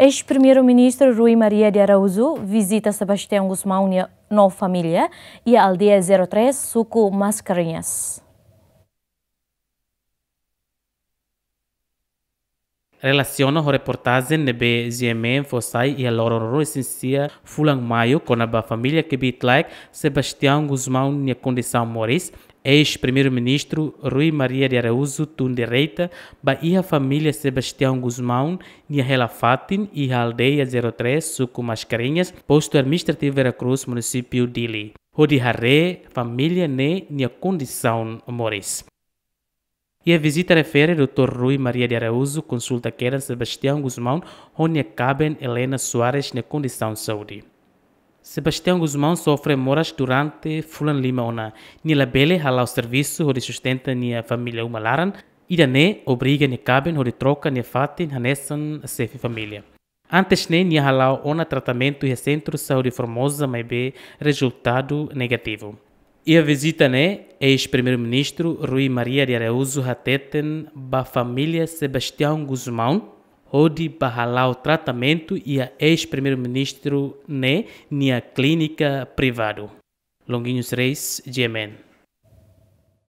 Ex-Primeiro-Ministro Rui Maria de Araújo visita Sebastião Guzmão na Nova Família e a aldeia 03, Suco Mascarinhas. Relaciona a reportagem nebe GMM Fossai e a Lororo Essencia Fulang Maio com a família que bitlike Sebastião Guzmão na condição Moris ex-primeiro-ministro Rui Maria de Araújo Tundereita, Bahia família Sebastião Guzmão, Nihela Fatin e Aldeia 03, Suco Mascarenhas, posto administrativo Veracruz, município de Ili. Rodiharé, família ne Nia Condição Mores. E a visita refere Dr. Rui Maria de Araújo, consulta Keren Sebastião Guzmão, onde cabem Helena Soares na condição saúde. Sebastião Guzmão sofre moras durante Fulan Lima Ona. Nila Bele hala o serviço onde sustenta a família Umalaran e dane obriga ne cabem onde troca ne fatin hanesan a sefi família. Antes ne nia hala ona tratamento e centro saúde formosa mas be resultado negativo. E a visita né ex-primeiro-ministro Rui Maria de Araújo Hateten ba família Sebastião Guzmão onde barralar tratamento e a ex-primeiro-ministro Né, minha clínica privada. Longuinhos Reis, Yemen.